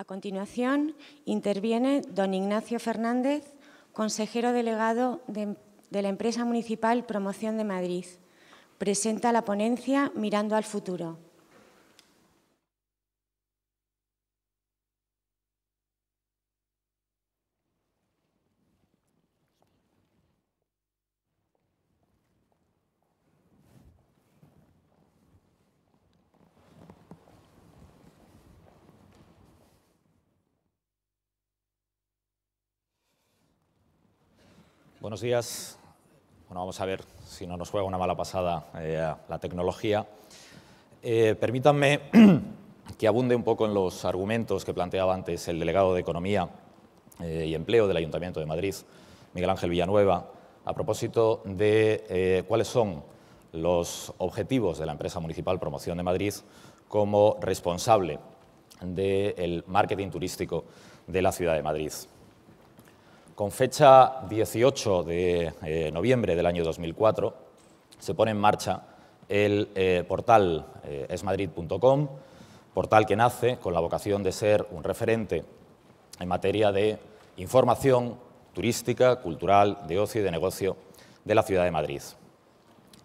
A continuación, interviene don Ignacio Fernández, consejero delegado de, la empresa municipal Promoción de Madrid. Presenta la ponencia Mirando al futuro. Buenos días. Bueno, vamos a ver si no nos juega una mala pasada eh, la tecnología. Eh, permítanme que abunde un poco en los argumentos que planteaba antes el delegado de Economía eh, y Empleo del Ayuntamiento de Madrid, Miguel Ángel Villanueva, a propósito de cuáles son los objetivos de la empresa municipal Promoción de Madrid como responsable del marketing turístico de la ciudad de Madrid. Con fecha 18 de eh, noviembre del año 2004 se pone en marcha el eh, portal eh, esmadrid.com, portal que nace con la vocación de ser un referente en materia de información turística, cultural, de ocio y de negocio de la ciudad de Madrid.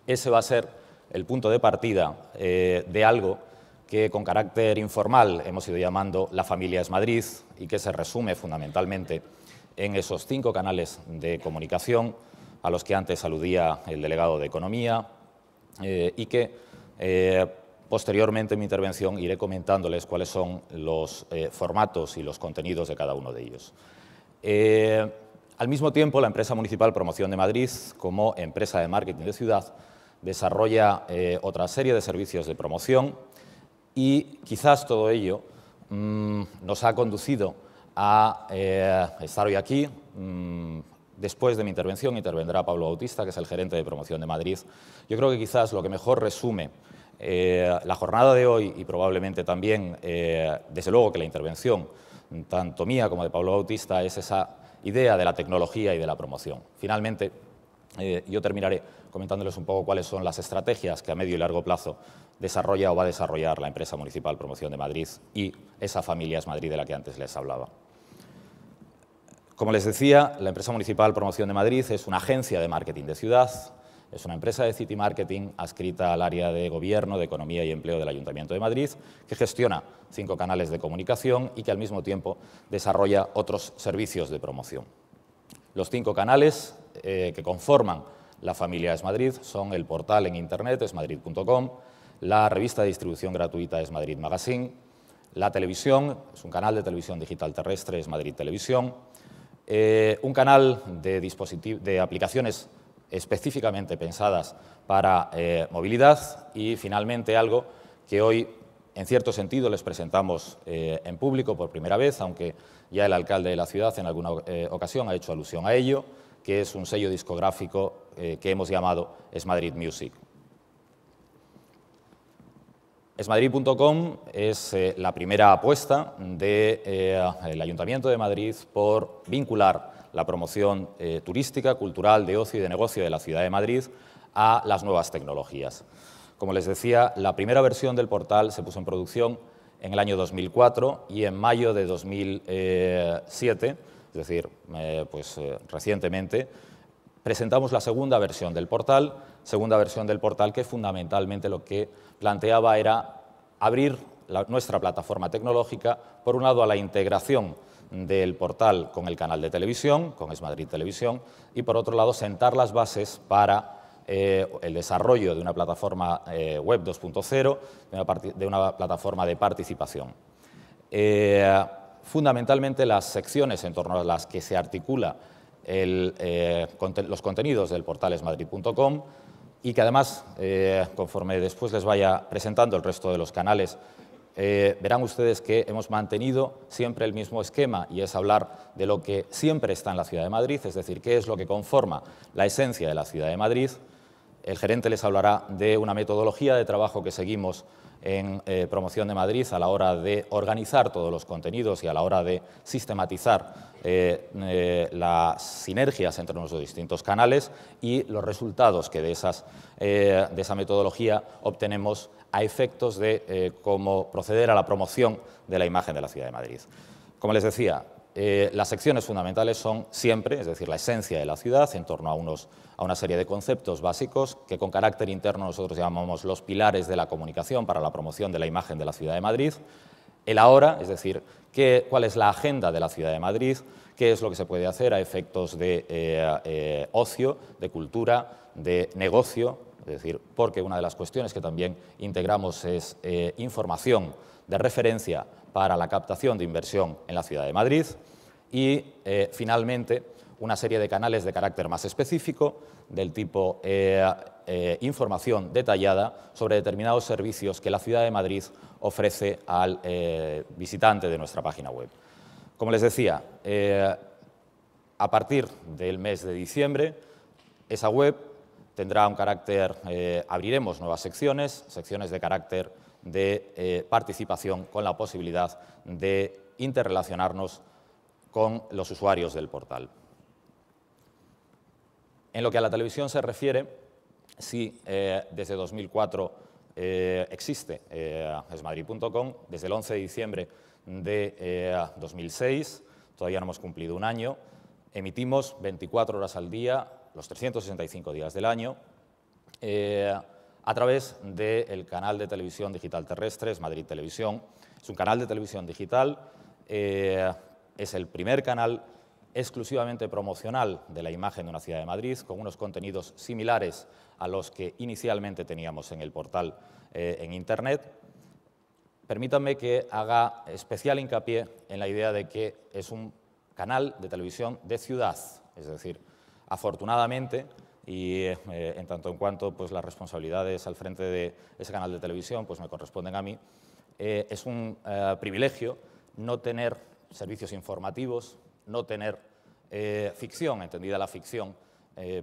Ese va a ser el punto de partida de algo que con carácter informal hemos ido llamando la familia Esmadrid y que se resume fundamentalmente en esos cinco canales de comunicación a los que antes aludía el delegado de Economía eh, y que eh, posteriormente en mi intervención iré comentándoles cuáles son los eh, formatos y los contenidos de cada uno de ellos. al mismo tiempo, la empresa municipal Promoción de Madrid, como empresa de marketing de ciudad, desarrolla otra serie de servicios de promoción y quizás todo ello mm, nos ha conducido a eh, estar hoy aquí. Mm, después de mi intervención intervendrá Pablo Bautista, que es el gerente de promoción de Madrid. Yo creo que quizás lo que mejor resume eh, la jornada de hoy y probablemente también, eh, desde luego que la intervención, tanto mía como de Pablo Bautista, es esa idea de la tecnología y de la promoción. Finalmente, yo terminaré comentándoles un poco cuáles son las estrategias que a medio y largo plazo desarrolla o va a desarrollar la empresa municipal Promoción de Madrid y esa es Madrid de la que antes les hablaba. Como les decía, la empresa municipal Promoción de Madrid es una agencia de marketing de ciudad, es una empresa de City Marketing adscrita al área de Gobierno, de Economía y Empleo del Ayuntamiento de Madrid, que gestiona cinco canales de comunicación y que al mismo tiempo desarrolla otros servicios de promoción. Los cinco canales eh, que conforman la familia Es Madrid son el portal en internet esmadrid.com, la revista de distribución gratuita Es Madrid Magazine, la televisión, es un canal de televisión digital terrestre Es Madrid Televisión, eh, un canal de, de, aplicaciones específicamente pensadas para eh, movilidad y finalmente algo que hoy en cierto sentido les presentamos eh, en público por primera vez, aunque ya el alcalde de la ciudad en alguna ocasión ha hecho alusión a ello, que es un sello discográfico que hemos llamado Es Madrid Music. Esmadrid.com es eh, la primera apuesta del de, eh, Ayuntamiento de Madrid por vincular la promoción eh, turística, cultural, de ocio y de negocio de la ciudad de Madrid a las nuevas tecnologías. Como les decía, la primera versión del portal se puso en producción en el año 2004 y en mayo de 2007, es decir, pues, recientemente, presentamos la segunda versión del portal segunda versión del portal, que fundamentalmente lo que planteaba era abrir nuestra plataforma tecnológica, por un lado, a la integración del portal con el canal de televisión, con Es Madrid Televisión, y por otro lado, sentar las bases para eh, el desarrollo de una plataforma eh, web 2.0, de, una plataforma de participación. Eh, fundamentalmente las secciones en torno a las que se articula los contenidos del portal esmadrid.com y que además, eh, conforme después les vaya presentando el resto de los canales, eh, verán ustedes que hemos mantenido siempre el mismo esquema y es hablar de lo que siempre está en la Ciudad de Madrid, es decir, qué es lo que conforma la esencia de la Ciudad de Madrid, el gerente les hablará de una metodología de trabajo que seguimos en eh, Promoción de Madrid a la hora de organizar todos los contenidos y a la hora de sistematizar eh, eh, las sinergias entre nuestros distintos canales y los resultados que de, de esa metodología obtenemos a efectos de cómo proceder a la promoción de la imagen de la ciudad de Madrid. Como les decía, eh, las secciones fundamentales son siempre, es decir, la esencia de la ciudad en torno a, unos, a una serie de conceptos básicos que con carácter interno nosotros llamamos los pilares de la comunicación para la promoción de la imagen de la ciudad de Madrid, el ahora, es decir, cuál es la agenda de la ciudad de Madrid, qué es lo que se puede hacer a efectos de eh, eh, ocio, de cultura, de negocio, es decir, porque una de las cuestiones que también integramos es información de referencia para la captación de inversión en la ciudad de Madrid y, eh, finalmente, una serie de canales de carácter más específico, del tipo eh, eh, información detallada sobre determinados servicios que la ciudad de Madrid ofrece al visitante de nuestra página web. Como les decía, a partir del mes de diciembre, esa web tendrá un carácter, abriremos nuevas secciones, secciones de carácter de eh, participación con la posibilidad de interrelacionarnos con los usuarios del portal. En lo que a la televisión se refiere, sí, eh, desde 2004 eh, existe esmadrid.com, desde el 11 de diciembre de 2006, todavía no hemos cumplido un año, emitimos 24 horas al día, los 365 días del año, a través del canal de televisión digital terrestre, Madrid Televisión. Es un canal de televisión digital, eh, es el primer canal exclusivamente promocional de la imagen de una ciudad de Madrid, con unos contenidos similares a los que inicialmente teníamos en el portal eh, en Internet. Permítanme que haga especial hincapié en la idea de que es un canal de televisión de ciudad, es decir, afortunadamente y eh, en tanto en cuanto pues, las responsabilidades al frente de ese canal de televisión pues, me corresponden a mí, eh, es un eh, privilegio no tener servicios informativos, no tener ficción, entendida la ficción,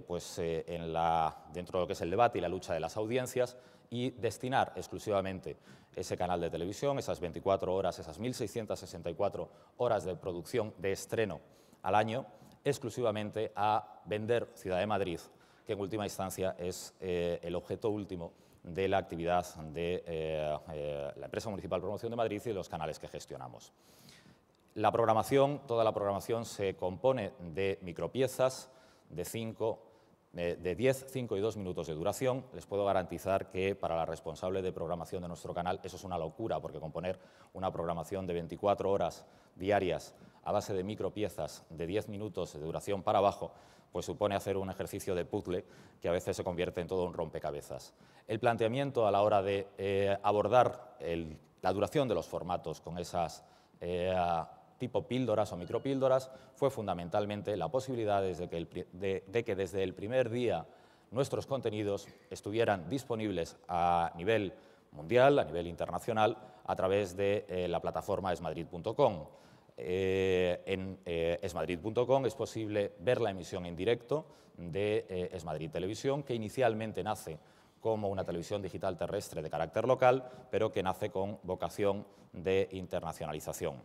pues, en la, dentro de lo que es el debate y la lucha de las audiencias, y destinar exclusivamente ese canal de televisión, esas 24 horas, esas 1.664 horas de producción de estreno al año, exclusivamente a vender Ciudad de Madrid que en última instancia es eh, el objeto último de la actividad de eh, eh, la empresa municipal promoción de Madrid y de los canales que gestionamos. La programación, toda la programación se compone de micropiezas de 5, de 10, 5 y 2 minutos de duración. Les puedo garantizar que para la responsable de programación de nuestro canal eso es una locura, porque componer una programación de 24 horas diarias a base de micropiezas de 10 minutos de duración para abajo, pues supone hacer un ejercicio de puzzle que a veces se convierte en todo un rompecabezas. El planteamiento a la hora de eh, abordar la duración de los formatos con esas eh, tipo píldoras o micropíldoras fue fundamentalmente la posibilidad de, que desde el primer día nuestros contenidos estuvieran disponibles a nivel mundial, a nivel internacional, a través de eh, la plataforma esmadrid.com. Eh, en eh, esmadrid.com es posible ver la emisión en directo de Es eh, Esmadrid Televisión, que inicialmente nace como una televisión digital terrestre de carácter local, pero que nace con vocación de internacionalización.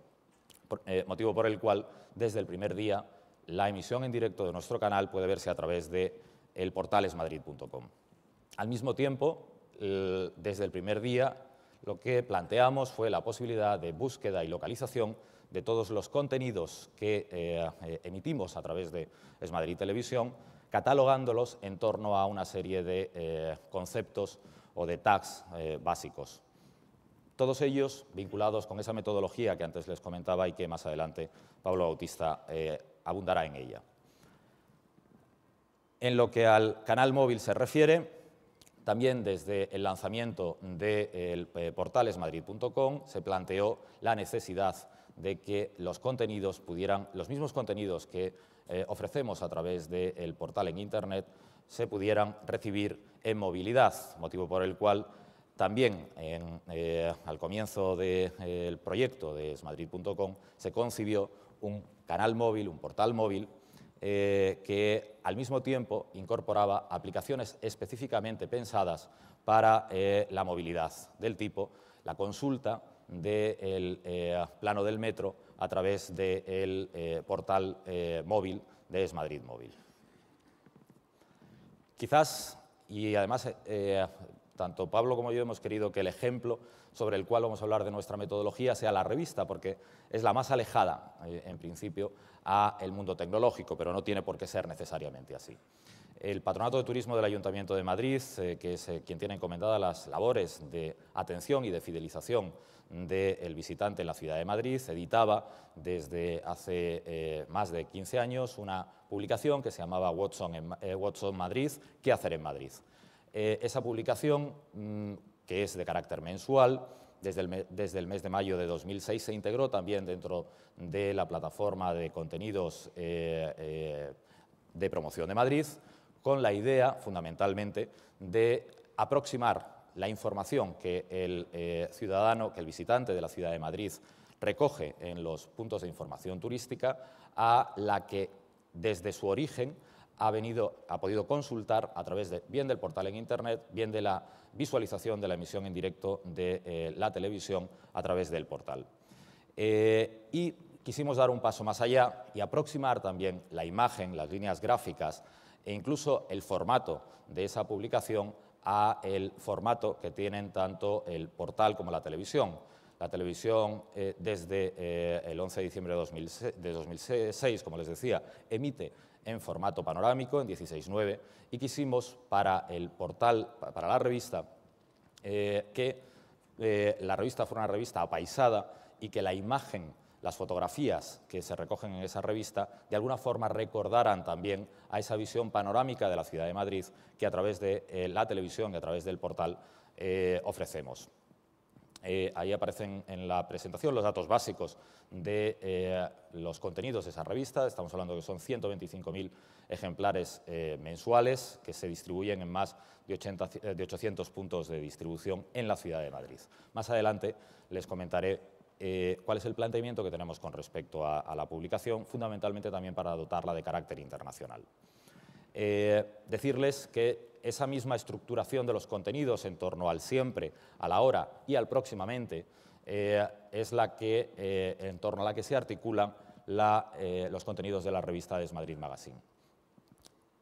motivo por el cual, desde el primer día, la emisión en directo de nuestro canal puede verse a través de el portal esmadrid.com. Al mismo tiempo, desde el primer día, lo que planteamos fue la posibilidad de búsqueda y localización de todos los contenidos que eh, eh, emitimos a través de Es Madrid Televisión, catalogándolos en torno a una serie de eh, conceptos o de tags básicos. Todos ellos vinculados con esa metodología que antes les comentaba y que más adelante Pablo Bautista abundará en ella. En lo que al canal móvil se refiere, también desde el lanzamiento del portal esmadrid.com se planteó la necesidad de que los contenidos pudieran, los mismos contenidos que eh, ofrecemos a través del portal en Internet, se pudieran recibir en movilidad, motivo por el cual también eh, al comienzo del eh, proyecto de esmadrid.com se concibió un canal móvil, un portal móvil, que al mismo tiempo incorporaba aplicaciones específicamente pensadas para la movilidad, del tipo la consulta del eh, plano del metro a través del eh, portal eh, móvil de Madrid Móvil. Quizás, y además tanto Pablo como yo hemos querido que el ejemplo sobre el cual vamos a hablar de nuestra metodología sea la revista, porque es la más alejada, en principio, al mundo tecnológico, pero no tiene por qué ser necesariamente así. El Patronato de Turismo del Ayuntamiento de Madrid, eh, que es eh, quien tiene encomendadas las labores de atención y de fidelización del visitante en la ciudad de Madrid, editaba desde hace eh, más de 15 años una publicación que se llamaba Watson, Watson Madrid, ¿qué hacer en Madrid? esa publicación, mm, que es de carácter mensual, desde el, mes de mayo de 2006 se integró también dentro de la plataforma de contenidos de promoción de Madrid con la idea, fundamentalmente, de aproximar la información que el eh, ciudadano, que el visitante de la ciudad de Madrid recoge en los puntos de información turística a la que desde su origen ha, podido consultar a través de, bien del portal en Internet, bien de la visualización de la emisión en directo de eh, la televisión a través del portal. Eh, y quisimos dar un paso más allá y aproximar también la imagen, las líneas gráficas e incluso el formato de esa publicación a el formato que tienen tanto el portal como la televisión. La televisión eh, desde eh, el 11 de diciembre de 2006, como les decía, emite en formato panorámico, en 16.9, y quisimos para el portal, para la revista, eh, que la revista fuera una revista apaisada y que la imagen las fotografías que se recogen en esa revista de alguna forma recordarán también a esa visión panorámica de la ciudad de Madrid que a través de eh, la televisión y a través del portal eh, ofrecemos. Eh, ahí aparecen en la presentación los datos básicos de los contenidos de esa revista. Estamos hablando que son 125.000 ejemplares mensuales que se distribuyen en más de, 80, de 800 puntos de distribución en la ciudad de Madrid. Más adelante les comentaré eh, cuál es el planteamiento que tenemos con respecto a, la publicación, fundamentalmente también para dotarla de carácter internacional. Eh, decirles que esa misma estructuración de los contenidos en torno al siempre, a la hora y al próximamente, eh, es la que, en torno a la que se articulan los contenidos de la revista Desmadrid Magazine.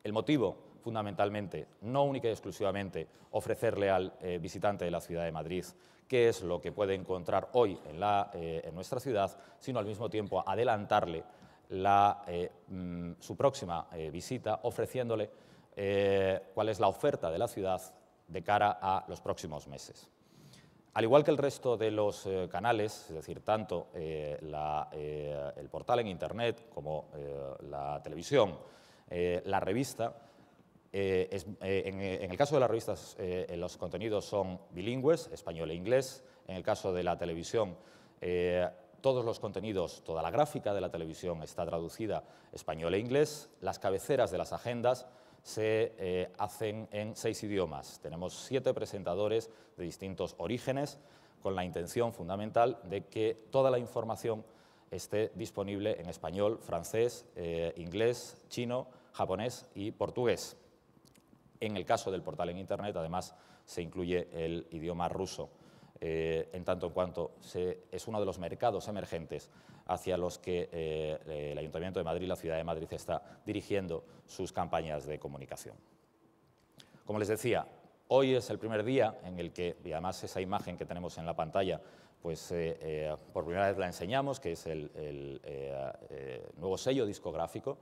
El motivo, fundamentalmente, no única y exclusivamente ofrecerle al visitante de la ciudad de Madrid qué es lo que puede encontrar hoy en, eh, nuestra ciudad, sino al mismo tiempo adelantarle eh, mm, su próxima eh, visita, ofreciéndole cuál es la oferta de la ciudad de cara a los próximos meses. Al igual que el resto de los canales, es decir, tanto el portal en Internet como la televisión, la revista, eh, eh, eh, en, el caso de las revistas, los contenidos son bilingües, español e inglés. En el caso de la televisión, todos los contenidos, toda la gráfica de la televisión está traducida español e inglés. Las cabeceras de las agendas se hacen en seis idiomas. Tenemos siete presentadores de distintos orígenes con la intención fundamental de que toda la información esté disponible en español, francés, inglés, chino, japonés y portugués. En el caso del portal en Internet, además, se incluye el idioma ruso, eh, en tanto en cuanto es uno de los mercados emergentes hacia los que eh, eh, el Ayuntamiento de Madrid y la Ciudad de Madrid está dirigiendo sus campañas de comunicación. Como les decía, hoy es el primer día en el que, y además esa imagen que tenemos en la pantalla, pues por primera vez la enseñamos, que es el, el nuevo sello discográfico,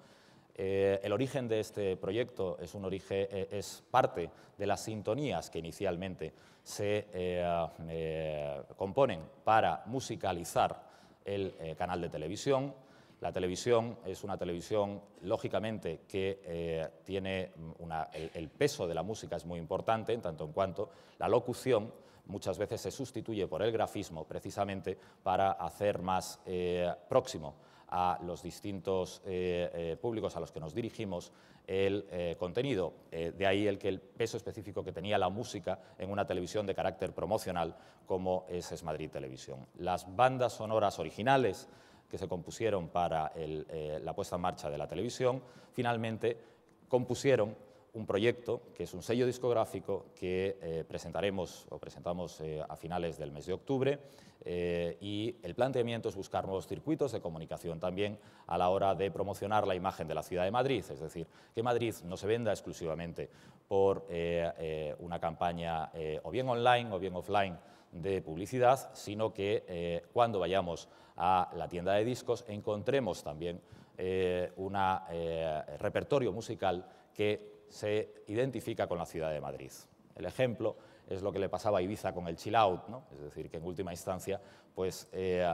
eh, el origen de este proyecto es, un eh, es parte de las sintonías que inicialmente se eh, componen para musicalizar el canal de televisión. La televisión es una televisión, lógicamente, que tiene el, el peso de la música es muy importante, en tanto en cuanto la locución muchas veces se sustituye por el grafismo, precisamente para hacer más próximo a los distintos eh, eh, públicos a los que nos dirigimos el eh, contenido. de ahí el peso específico que tenía la música en una televisión de carácter promocional como es Es Madrid Televisión. Las bandas sonoras originales que se compusieron para la puesta en marcha de la televisión finalmente compusieron un proyecto que es un sello discográfico que eh, presentaremos o presentamos eh, a finales del mes de octubre eh, y el planteamiento es buscar nuevos circuitos de comunicación también a la hora de promocionar la imagen de la ciudad de Madrid, es decir, que Madrid no se venda exclusivamente por una campaña o bien online o bien offline de publicidad, sino que cuando vayamos a la tienda de discos encontremos también un repertorio musical que se identifica con la ciudad de Madrid. El ejemplo es lo que le pasaba a Ibiza con el chill out, ¿no? es decir, que en última instancia pues, eh,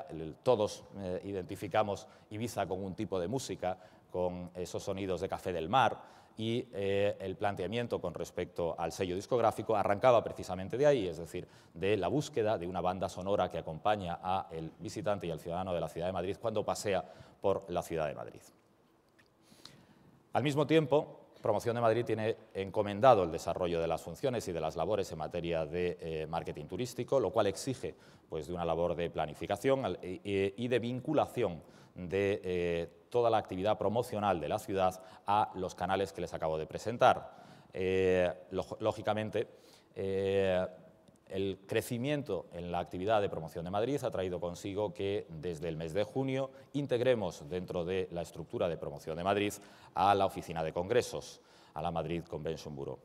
todos eh, identificamos Ibiza con un tipo de música, con esos sonidos de café del mar, y eh, el planteamiento con respecto al sello discográfico arrancaba precisamente de ahí, es decir, de la búsqueda de una banda sonora que acompaña al visitante y al ciudadano de la ciudad de Madrid cuando pasea por la ciudad de Madrid. Al mismo tiempo, Promoción de Madrid tiene encomendado el desarrollo de las funciones y de las labores en materia de eh, marketing turístico, lo cual exige pues, de una labor de planificación y de vinculación de eh, toda la actividad promocional de la ciudad a los canales que les acabo de presentar. Eh, lógicamente, el crecimiento en la actividad de promoción de Madrid ha traído consigo que desde el mes de junio integremos dentro de la estructura de promoción de Madrid a la oficina de congresos, a la Madrid Convention Bureau.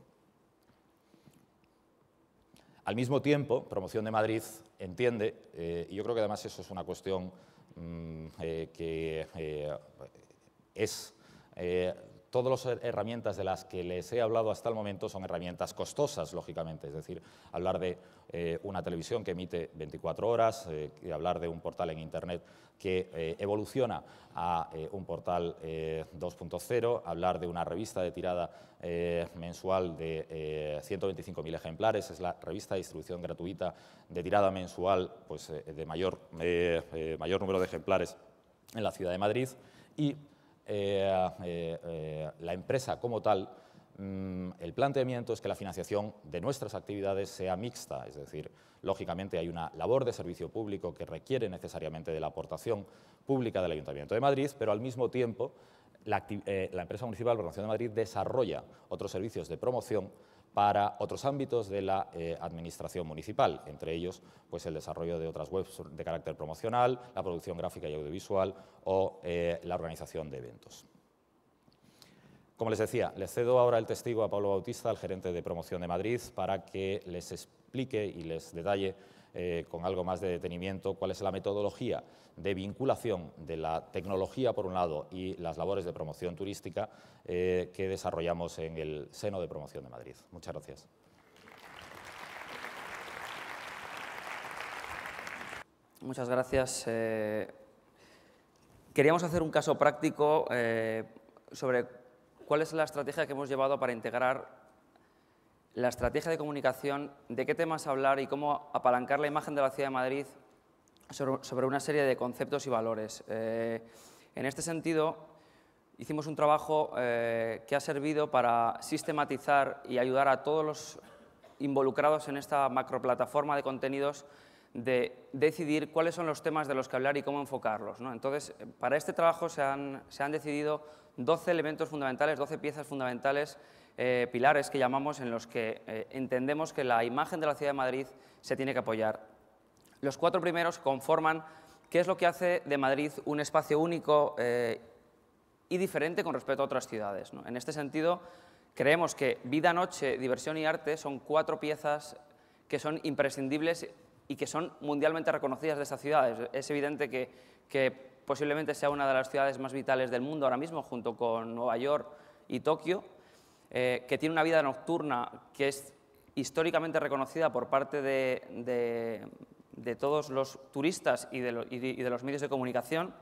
Al mismo tiempo, Promoción de Madrid entiende, eh, y yo creo que además eso es una cuestión mm, eh, que eh, es todas las herramientas de las que les he hablado hasta el momento son herramientas costosas, lógicamente. Es decir, hablar de eh, una televisión que emite 24 horas, eh, y hablar de un portal en Internet que eh, evoluciona a un portal 2.0, hablar de una revista de tirada mensual de 125.000 ejemplares, es la revista de distribución gratuita de tirada mensual pues, de mayor, mayor número de ejemplares en la ciudad de Madrid. Y eh, eh, la empresa como tal, mm, el planteamiento es que la financiación de nuestras actividades sea mixta, es decir, lógicamente hay una labor de servicio público que requiere necesariamente de la aportación pública del Ayuntamiento de Madrid, pero al mismo tiempo la, eh, empresa municipal de de Madrid desarrolla otros servicios de promoción para otros ámbitos de la eh, administración municipal, entre ellos pues, el desarrollo de otras webs de carácter promocional, la producción gráfica y audiovisual o eh, la organización de eventos. Como les decía, les cedo ahora el testigo a Pablo Bautista, el gerente de promoción de Madrid, para que les explique y les detalle eh, con algo más de detenimiento cuál es la metodología de vinculación de la tecnología, por un lado, y las labores de promoción turística eh, que desarrollamos en el seno de promoción de Madrid. Muchas gracias. Muchas gracias. Eh, queríamos hacer un caso práctico sobre cuál es la estrategia que hemos llevado para integrar la estrategia de comunicación, de qué temas hablar y cómo apalancar la imagen de la Ciudad de Madrid sobre una serie de conceptos y valores. Eh, en este sentido, hicimos un trabajo eh, que ha servido para sistematizar y ayudar a todos los involucrados en esta macroplataforma de contenidos de decidir cuáles son los temas de los que hablar y cómo enfocarlos. Entonces, para este trabajo se han, se han, decidido 12 elementos fundamentales, 12 piezas fundamentales eh, pilares que llamamos en los que eh, entendemos que la imagen de la ciudad de Madrid se tiene que apoyar. Los cuatro primeros conforman qué es lo que hace de Madrid un espacio único eh, y diferente con respecto a otras ciudades. En este sentido, creemos que vida, noche, diversión y arte son cuatro piezas que son imprescindibles y que son mundialmente reconocidas de estas ciudades. Es, evidente que posiblemente sea una de las ciudades más vitales del mundo ahora mismo, junto con Nueva York y Tokio, eh, que tiene una vida nocturna que es históricamente reconocida por parte de, todos los turistas y de, los medios de comunicación,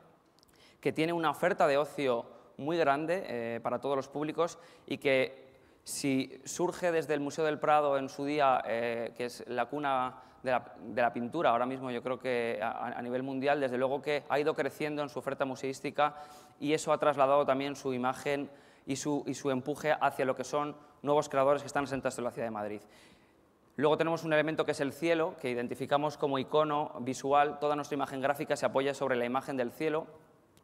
que tiene una oferta de ocio muy grande eh, para todos los públicos y que si surge desde el Museo del Prado en su día, eh, que es la cuna de la, pintura ahora mismo, yo creo que a, nivel mundial, desde luego que ha ido creciendo en su oferta museística y eso ha trasladado también su imagen y su, empuje hacia lo que son nuevos creadores que están sentados en la ciudad de Madrid. Luego tenemos un elemento que es el cielo, que identificamos como icono visual. Toda nuestra imagen gráfica se apoya sobre la imagen del cielo.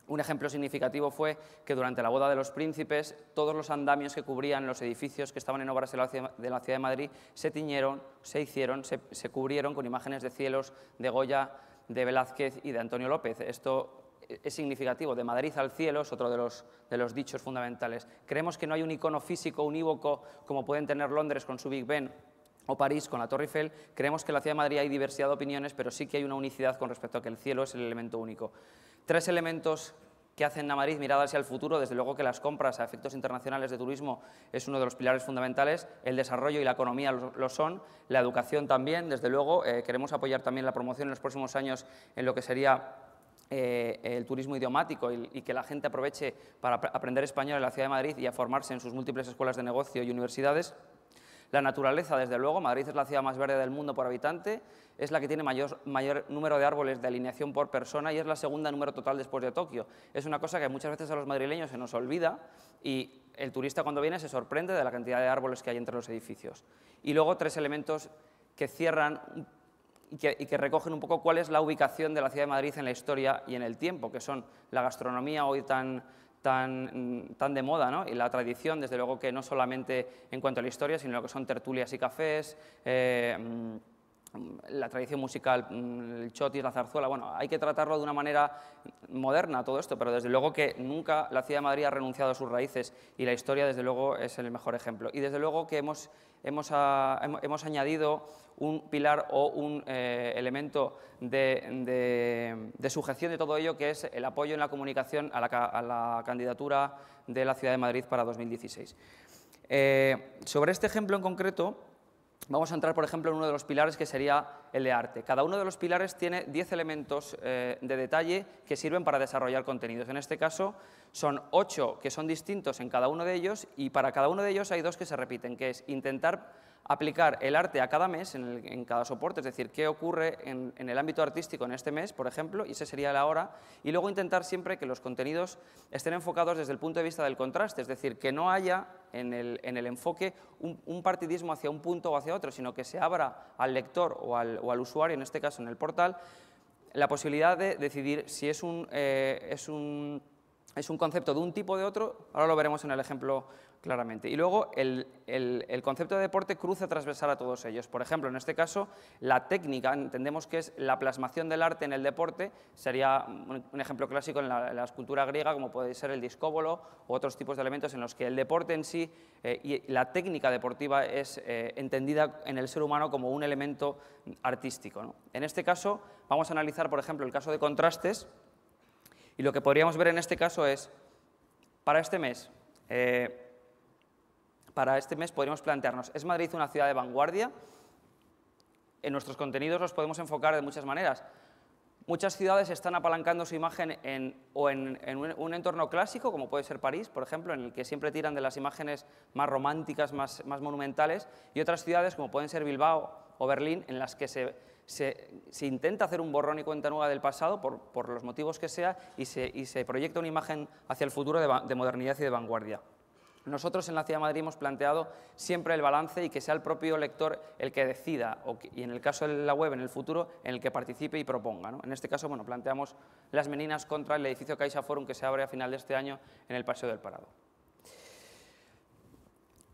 Un ejemplo significativo fue que durante la boda de los príncipes, todos los andamios que cubrían los edificios que estaban en obras de la, ciudad de Madrid se tiñeron, se hicieron, se, cubrieron con imágenes de cielos de Goya, de Velázquez y de Antonio López. Esto es significativo, de Madrid al cielo es otro de los, de los dichos fundamentales. Creemos que no hay un icono físico unívoco como pueden tener Londres con su Big Ben o París con la Torre Eiffel, creemos que en la ciudad de Madrid hay diversidad de opiniones, pero sí que hay una unicidad con respecto a que el cielo es el elemento único. Tres elementos que hacen a Madrid mirada hacia el futuro, desde luego que las compras a efectos internacionales de turismo es uno de los pilares fundamentales, el desarrollo y la economía lo son, la educación también, desde luego, eh, queremos apoyar también la promoción en los próximos años en lo que sería eh, el turismo idiomático y, que la gente aproveche para aprender español en la ciudad de Madrid y a formarse en sus múltiples escuelas de negocio y universidades. La naturaleza, desde luego, Madrid es la ciudad más verde del mundo por habitante, es la que tiene mayor, mayor número de árboles de alineación por persona y es la segunda número total después de Tokio. Es una cosa que muchas veces a los madrileños se nos olvida y el turista cuando viene se sorprende de la cantidad de árboles que hay entre los edificios. Y luego tres elementos que cierran y que, recogen un poco cuál es la ubicación de la ciudad de Madrid en la historia y en el tiempo, que son la gastronomía hoy tan, tan, tan de moda y la tradición, desde luego que no solamente en cuanto a la historia, sino que son tertulias y cafés. Eh, Mm, la tradición musical, mm, el chotis, la zarzuela, bueno, hay que tratarlo de una manera moderna todo esto, pero desde luego que nunca la ciudad de Madrid ha renunciado a sus raíces y la historia desde luego es el mejor ejemplo. Y desde luego que hemos, ah, añadido un pilar o un eh, elemento de, sujeción de todo ello que es el apoyo en la comunicación a la, candidatura de la ciudad de Madrid para 2016. Eh, sobre este ejemplo en concreto, vamos a entrar, por ejemplo, en uno de los pilares que sería el de arte. Cada uno de los pilares tiene 10 elementos eh, de detalle que sirven para desarrollar contenidos. En este caso son 8 que son distintos en cada uno de ellos y para cada uno de ellos hay dos que se repiten, que es intentar aplicar el arte a cada mes, en, cada soporte, es decir, qué ocurre en, el ámbito artístico en este mes, por ejemplo, y ese sería la hora, y luego intentar siempre que los contenidos estén enfocados desde el punto de vista del contraste, es decir, que no haya en el, en el enfoque un, partidismo hacia un punto o hacia otro, sino que se abra al lector o al, usuario, en este caso en el portal, la posibilidad de decidir si es un, eh, es es un concepto de un tipo o de otro, ahora lo veremos en el ejemplo Claramente. Y luego el, concepto de deporte cruza transversal a todos ellos. Por ejemplo, en este caso, la técnica, entendemos que es la plasmación del arte en el deporte, sería un, ejemplo clásico en la, escultura griega, como puede ser el discóbolo u otros tipos de elementos en los que el deporte en sí eh, y la técnica deportiva es eh, entendida en el ser humano como un elemento artístico. ¿no? En este caso, vamos a analizar, por ejemplo, el caso de contrastes, y lo que podríamos ver en este caso es, para este mes, eh, para este mes podríamos plantearnos, ¿es Madrid una ciudad de vanguardia? En nuestros contenidos los podemos enfocar de muchas maneras. Muchas ciudades están apalancando su imagen en, o en, un, entorno clásico, como puede ser París, por ejemplo, en el que siempre tiran de las imágenes más románticas, más, monumentales, y otras ciudades, como pueden ser Bilbao o Berlín, en las que se, intenta hacer un borrón y cuenta nueva del pasado, por, los motivos que sea, y se, proyecta una imagen hacia el futuro de modernidad y de vanguardia. Nosotros en la Ciudad de Madrid hemos planteado siempre el balance y que sea el propio lector el que decida, y en el caso de la web, en el futuro, en el que participe y proponga. En este caso, bueno, planteamos las meninas contra el edificio Caixa Forum que se abre a final de este año en el Paseo del Parado.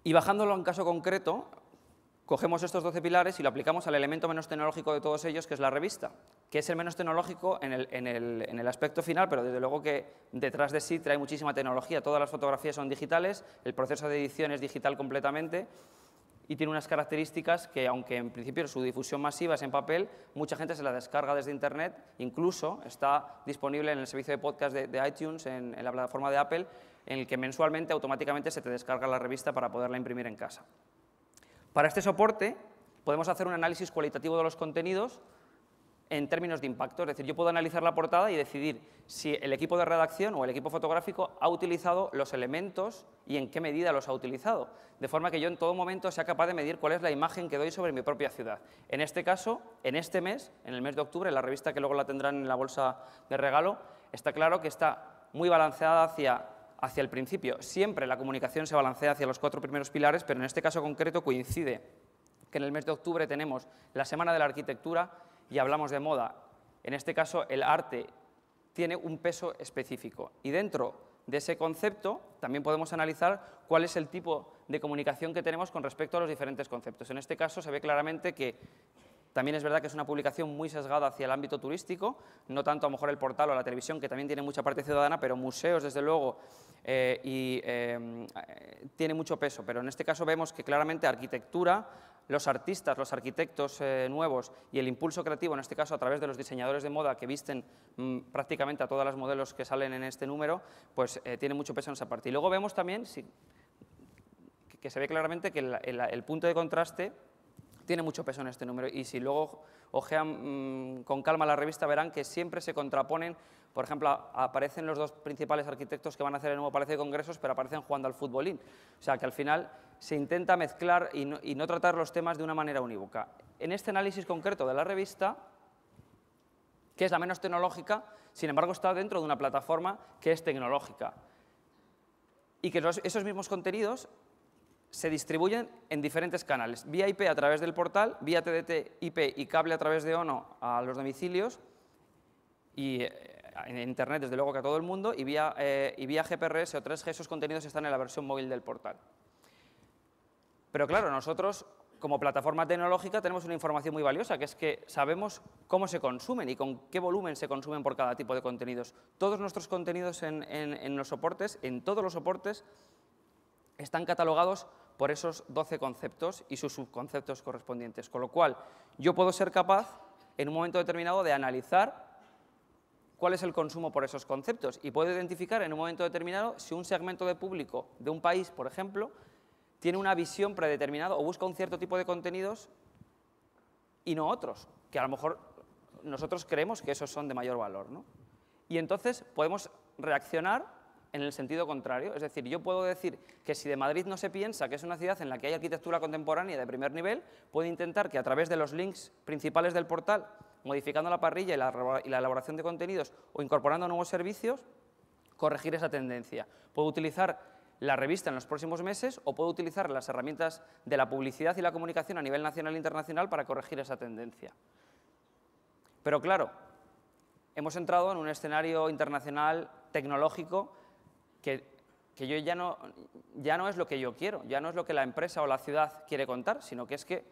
Y bajándolo a un caso concreto, cogemos estos 12 pilares y lo aplicamos al elemento menos tecnológico de todos ellos, que es la revista, que es el menos tecnológico en el, aspecto final, pero desde luego que detrás de sí trae muchísima tecnología. Todas las fotografías son digitales, el proceso de edición es digital completamente y tiene unas características que, aunque en principio su difusión masiva es en papel, mucha gente se la descarga desde Internet, incluso está disponible en el servicio de podcast de, iTunes, en la plataforma de Apple, en el que mensualmente automáticamente se te descarga la revista para poderla imprimir en casa. Para este soporte podemos hacer un análisis cualitativo de los contenidos en términos de impacto. Es decir, yo puedo analizar la portada y decidir si el equipo de redacción o el equipo fotográfico ha utilizado los elementos y en qué medida los ha utilizado, de forma que yo en todo momento sea capaz de medir cuál es la imagen que doy sobre mi propia ciudad. En este caso, en este mes, en el mes de octubre, la revista que luego la tendrán en la bolsa de regalo, está claro que está muy balanceada hacia hacia el principio. Siempre la comunicación se balancea hacia los cuatro primeros pilares, pero en este caso concreto coincide que en el mes de octubre tenemos la Semana de la Arquitectura y hablamos de moda. En este caso, el arte tiene un peso específico. Y dentro de ese concepto también podemos analizar cuál es el tipo de comunicación que tenemos con respecto a los diferentes conceptos. En este caso se ve claramente que también es verdad que es una publicación muy sesgada hacia el ámbito turístico, no tanto a lo mejor el portal o la televisión, que también tiene mucha parte ciudadana, pero museos, desde luego, eh, y eh, tiene mucho peso. Pero en este caso vemos que claramente arquitectura, los artistas, los arquitectos eh, nuevos y el impulso creativo, en este caso a través de los diseñadores de moda que visten mm, prácticamente a todas las modelos que salen en este número, pues tiene mucho peso en esa parte. Y luego vemos también que se ve claramente que el punto de contraste tiene mucho peso en este número y si luego ojean mm, con calma la revista verán que siempre se contraponen, por ejemplo, aparecen los dos principales arquitectos que van a hacer el nuevo Palacio de Congresos, pero aparecen jugando al futbolín. O sea que al final se intenta mezclar y no, tratar los temas de una manera unívoca. En este análisis concreto de la revista, que es la menos tecnológica, sin embargo está dentro de una plataforma que es tecnológica. Y que esos mismos contenidos se distribuyen en diferentes canales, vía IP a través del portal, vía TDT, IP y cable a través de ONO a los domicilios y eh, en Internet desde luego que a todo el mundo y vía, eh, y GPRS o 3G esos contenidos están en la versión móvil del portal. Pero claro, nosotros como plataforma tecnológica tenemos una información muy valiosa, que es que sabemos cómo se consumen y con qué volumen se consumen por cada tipo de contenidos. Todos nuestros contenidos en los soportes, en todos los soportes, están catalogados por esos 12 conceptos y sus subconceptos correspondientes. Con lo cual, yo puedo ser capaz, en un momento determinado, de analizar cuál es el consumo por esos conceptos y puedo identificar en un momento determinado si un segmento de público de un país, por ejemplo, tiene una visión predeterminada o busca un cierto tipo de contenidos y no otros, que a lo mejor nosotros creemos que esos son de mayor valor. ¿no? Y entonces podemos reaccionar en el sentido contrario. Es decir, yo puedo decir que si de Madrid no se piensa que es una ciudad en la que hay arquitectura contemporánea de primer nivel, puedo intentar que a través de los links principales del portal, modificando la parrilla y la, elaboración de contenidos o incorporando nuevos servicios, corregir esa tendencia. Puedo utilizar la revista en los próximos meses o puedo utilizar las herramientas de la publicidad y la comunicación a nivel nacional e internacional para corregir esa tendencia. Pero claro, hemos entrado en un escenario internacional tecnológico que, yo ya no, ya no es lo que yo quiero, ya no es lo que la empresa o la ciudad quiere contar, sino que es que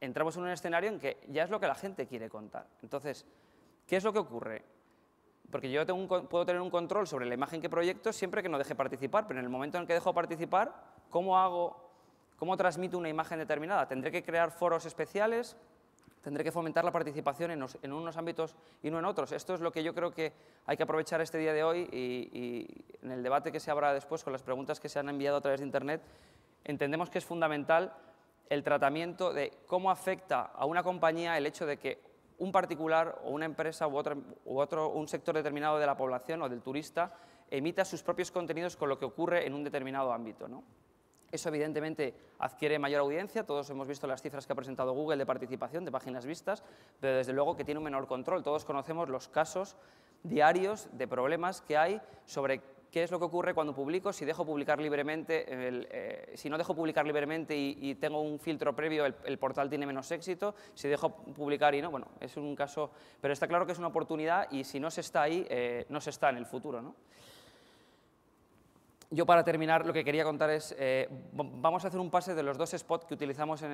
entramos en un escenario en que ya es lo que la gente quiere contar. Entonces, ¿qué es lo que ocurre? Porque yo puedo tener un control sobre la imagen que proyecto siempre que no deje participar, pero en el momento en que dejo participar, ¿cómo hago, cómo transmito una imagen determinada? ¿Tendré que crear foros especiales? tendré que fomentar la participación en, unos ámbitos y no en otros. Esto es lo que yo creo que hay que aprovechar este día de hoy y, en el debate que se habrá después con las preguntas que se han enviado a través de Internet, entendemos que es fundamental el tratamiento de cómo afecta a una compañía el hecho de que un particular o una empresa u, u otro, un sector determinado de la población o del turista emita sus propios contenidos con lo que ocurre en un determinado ámbito. ¿no? Eso evidentemente adquiere mayor audiencia, todos hemos visto las cifras que ha presentado Google de participación, de páginas vistas, pero desde luego que tiene un menor control. Todos conocemos los casos diarios de problemas que hay sobre qué es lo que ocurre cuando publico, si dejo publicar libremente, eh, si no dejo publicar libremente y, tengo un filtro previo, el, portal tiene menos éxito, si dejo publicar y no, bueno, es un caso, pero está claro que es una oportunidad y si no se está ahí, eh, no se está en el futuro, ¿no? yo para terminar lo que quería contar es, eh, vamos a hacer un pase de los dos spots que utilizamos a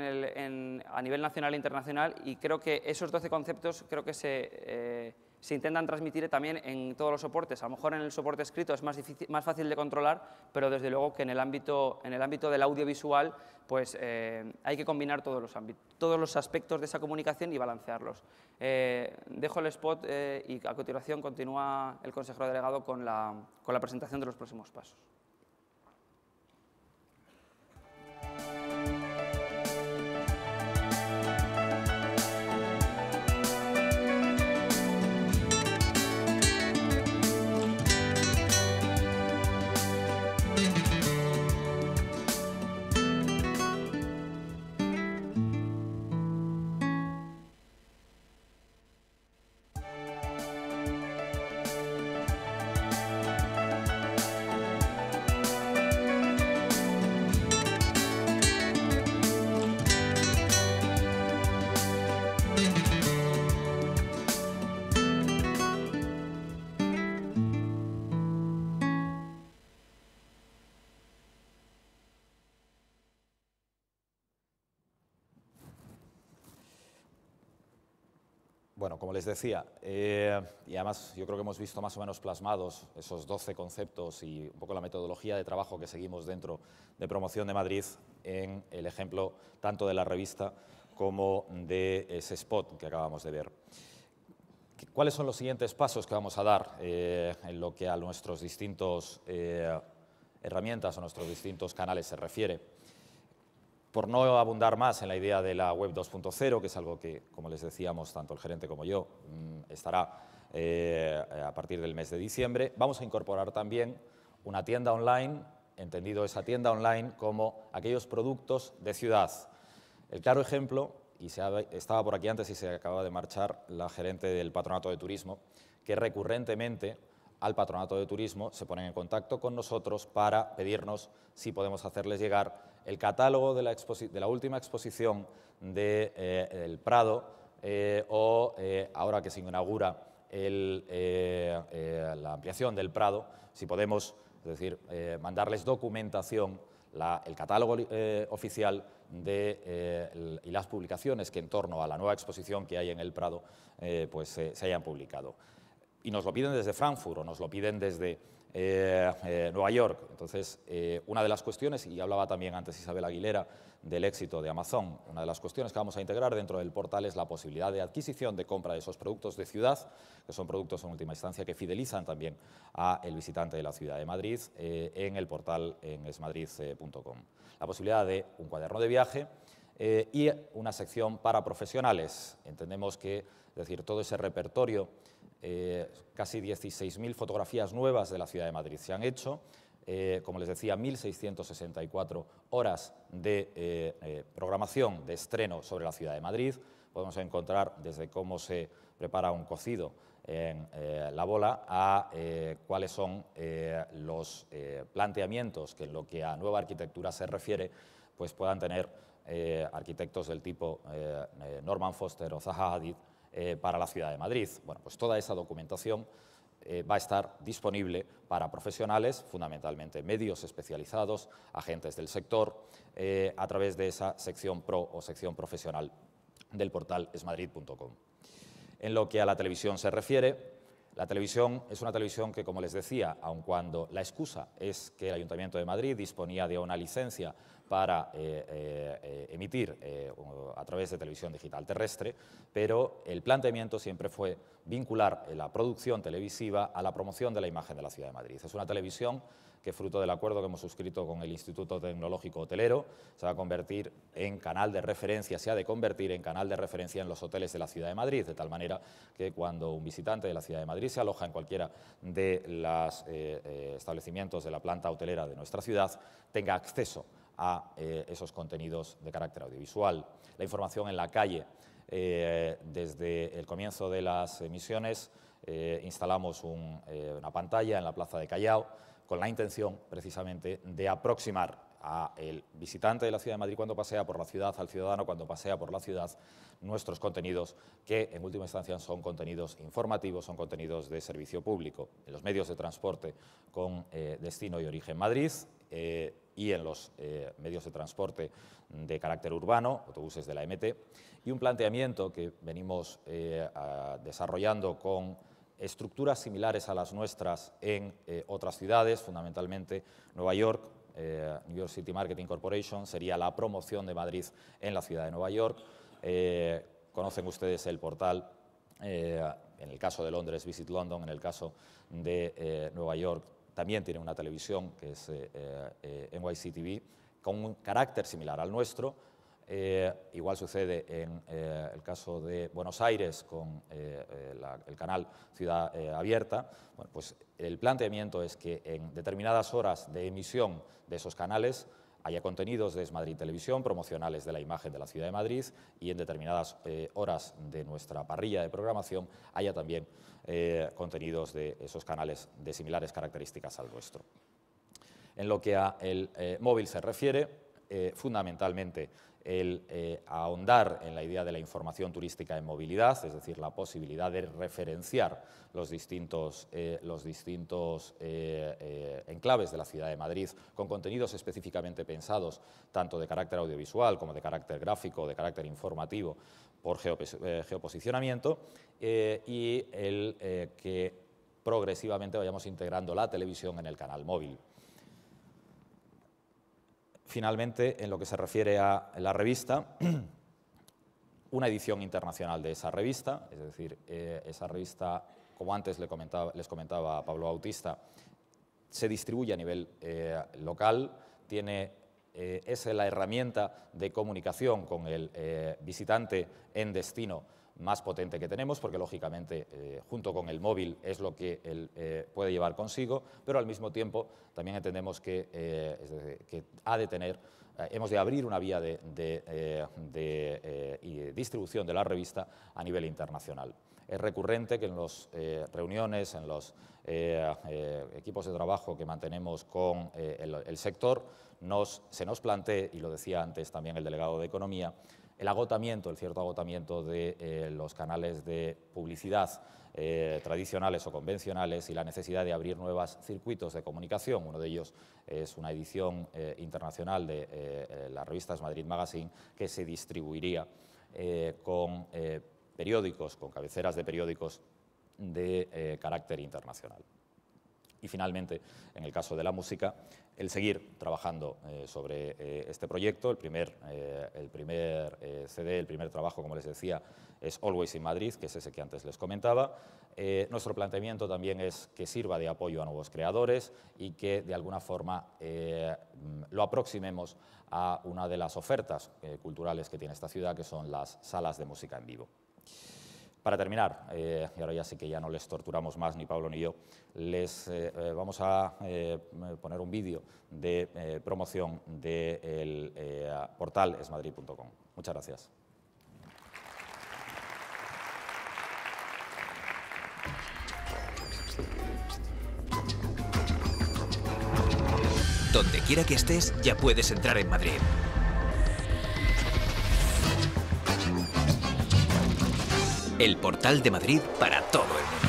nivel nacional e internacional y creo que esos 12 conceptos creo que se, eh, se, intentan transmitir también en todos los soportes. A lo mejor en el soporte escrito es más, más fácil de controlar, pero desde luego que en el ámbito, en el ámbito del audiovisual pues, eh, hay que combinar todos los, todos los aspectos de esa comunicación y balancearlos. dejo el spot y a continuación continúa el consejero delegado con la, con la presentación de los próximos pasos. les decía, eh, y además yo creo que hemos visto más o menos plasmados esos 12 conceptos y un poco la metodología de trabajo que seguimos dentro de Promoción de Madrid en el ejemplo tanto de la revista como de ese spot que acabamos de ver. ¿Cuáles son los siguientes pasos que vamos a dar eh, en lo que a nuestros distintos eh, herramientas o nuestros distintos canales se refiere? Por no abundar más en la idea de la web 2.0, que es algo que, como les decíamos, tanto el gerente como yo, mm, estará eh, a partir del mes de diciembre, vamos a incorporar también una tienda online, entendido esa tienda online como aquellos productos de ciudad. El claro ejemplo, y estaba por aquí antes y se acaba de marchar la gerente del Patronato de Turismo, que recurrentemente al Patronato de Turismo, se ponen en contacto con nosotros para pedirnos si podemos hacerles llegar el catálogo de la, última exposición del eh, Prado eh, o eh, ahora que se inaugura la ampliación del Prado, si podemos decir, mandarles documentación, el catálogo oficial y las publicaciones que en torno a la nueva exposición que hay en el Prado pues, se hayan publicado y nos lo piden desde Frankfurt o nos lo piden desde eh, eh, Nueva York. Entonces, eh, una de las cuestiones, y hablaba también antes Isabel Aguilera del éxito de Amazon, una de las cuestiones que vamos a integrar dentro del portal es la posibilidad de adquisición, de compra de esos productos de ciudad, que son productos en última instancia que fidelizan también el visitante de la ciudad de Madrid en el portal en esmadrid.com. La posibilidad de un cuaderno de viaje, y una sección para profesionales. Entendemos que, decir, todo ese repertorio eh, casi 16.000 fotografías nuevas de la ciudad de Madrid se han hecho, eh, como les decía, 1.664 horas de eh, programación de estreno sobre la ciudad de Madrid. Podemos encontrar desde cómo se prepara un cocido en la bola a cuáles son los planteamientos que en lo que a nueva arquitectura se refiere, pues puedan tener arquitectos del tipo Norman Foster o Zaha Hadid eh, para la ciudad de Madrid. Bueno, pues toda esa documentación eh, va a estar disponible para profesionales, fundamentalmente medios especializados, agentes del sector, eh, a través de esa sección pro o sección profesional del portal esmadrid.com. En lo que a la televisión se refiere, la televisión es una televisión que, como les decía, aun cuando la excusa es que el Ayuntamiento de Madrid disponía de una licencia para eh, eh, eh, emitir a través de televisión digital terrestre, pero el planteamiento siempre fue vincular la producción televisiva a la promoción de la imagen de la ciudad de Madrid. Es una televisión que fruto del acuerdo que hemos suscrito con el Instituto Tecnológico Hotelero, se va a convertir en canal de referencia, se ha de convertir en canal de referencia en los hoteles de la Ciudad de Madrid, de tal manera que cuando un visitante de la Ciudad de Madrid se aloja en cualquiera de los establecimientos de la planta hotelera de nuestra ciudad, tenga acceso a eh, esos contenidos de carácter audiovisual. La información en la calle. Eh, desde el comienzo de las emisiones eh, instalamos una pantalla en la Plaza de Callao con la intención precisamente de aproximar a el visitante de la Ciudad de Madrid cuando pasea por la ciudad, al ciudadano cuando pasea por la ciudad, nuestros contenidos, que en última instancia son contenidos informativos, son contenidos de servicio público. En los medios de transporte con destino y origen Madrid, y en los eh, medios de transporte de carácter urbano, autobuses de la MT, y un planteamiento que venimos eh, desarrollando con estructuras similares a las nuestras en eh, otras ciudades, fundamentalmente Nueva York, New York City Marketing Corporation, sería la promoción de Madrid en la ciudad de Nueva York. conocen ustedes el portal en el caso de Londres, Visit London, en el caso de Nueva York, también tiene una televisión que es eh, eh, eh, NYC TV, con un carácter similar al nuestro. igual sucede en el caso de Buenos Aires con el canal Ciudad Abierta. pues el planteamiento es que en determinadas horas de emisión de esos canales haya contenidos de Madrid Televisión, promocionales de la imagen de la ciudad de Madrid y en determinadas eh, horas de nuestra parrilla de programación haya también eh, contenidos de esos canales de similares características al nuestro. En lo que a el eh, móvil se refiere, fundamentalmente el eh, ahondar en la idea de la información turística en movilidad, es decir, la posibilidad de referenciar los distintos, eh, los distintos eh, enclaves de la ciudad de Madrid con contenidos específicamente pensados, tanto de carácter audiovisual como de carácter gráfico, de carácter informativo, por geoposicionamiento, y el que progresivamente vayamos integrando la televisión en el canal móvil finalmente, en lo que se refiere a la revista, una edición internacional de esa revista, es decir, eh, esa revista, como antes les comentaba, Pablo Bautista, se distribuye a nivel eh, local, tiene, eh, es la herramienta de comunicación con el visitante en destino más potente que tenemos, porque lógicamente eh, junto con el móvil es lo que él eh, puede llevar consigo, pero al mismo tiempo también entendemos que, eh, ha de tener, hemos de abrir una vía de, distribución de la revista a nivel internacional. Es recurrente que en las reuniones, en los equipos de trabajo que mantenemos con el, sector, se nos plantee, y lo decía antes también el delegado de Economía, el agotamiento, el cierto agotamiento de eh, los canales de publicidad eh, tradicionales o convencionales y la necesidad de abrir nuevos circuitos de comunicación. Uno de ellos eh, es una edición internacional de las revistas Madrid Magazine que se distribuiría con periódicos, con cabeceras de periódicos de carácter internacional. Y finalmente, en el caso de la música, el seguir trabajando eh, sobre eh, este proyecto. El primer, eh, el primer CD, el primer trabajo, como les decía, es Always in Madrid, que es ese que antes les comentaba. nuestro planteamiento también es que sirva de apoyo a nuevos creadores y que de alguna forma mm, lo aproximemos a una de las ofertas culturales que tiene esta ciudad, que son las salas de música en vivo. Para terminar, eh, y ahora ya sé que ya no les torturamos más ni Pablo ni yo, les eh, eh, vamos a poner un vídeo de promoción del portal esmadrid.com. Muchas gracias. Donde quiera que estés, ya puedes entrar en Madrid. el portal de Madrid para todo el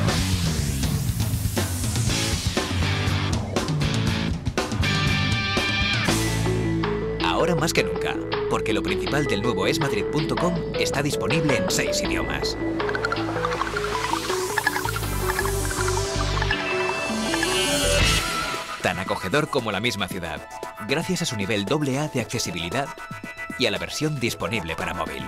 mundo. Ahora más que nunca, porque lo principal del nuevo esmadrid.com está disponible en seis idiomas. Tan acogedor como la misma ciudad, gracias a su nivel A de accesibilidad y a la versión disponible para móvil.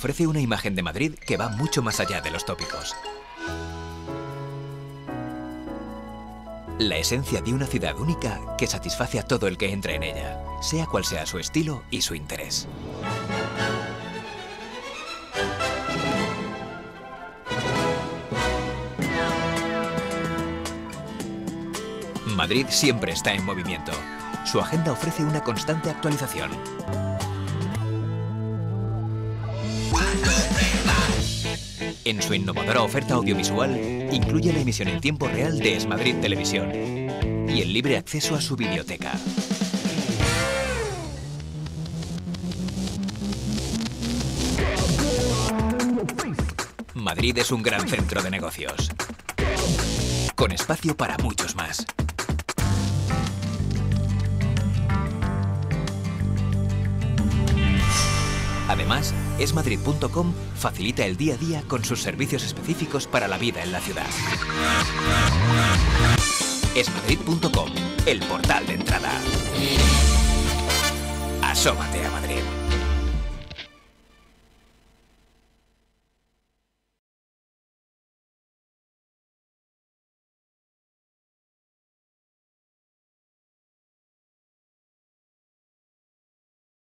ofrece una imagen de Madrid que va mucho más allá de los tópicos. La esencia de una ciudad única que satisface a todo el que entre en ella, sea cual sea su estilo y su interés. Madrid siempre está en movimiento. Su agenda ofrece una constante actualización. En su innovadora oferta audiovisual incluye la emisión en tiempo real de Esmadrid Televisión y el libre acceso a su biblioteca. Madrid es un gran centro de negocios, con espacio para muchos más. Además, esmadrid.com facilita el día a día con sus servicios específicos para la vida en la ciudad. esmadrid.com, el portal de entrada. Asómate a Madrid.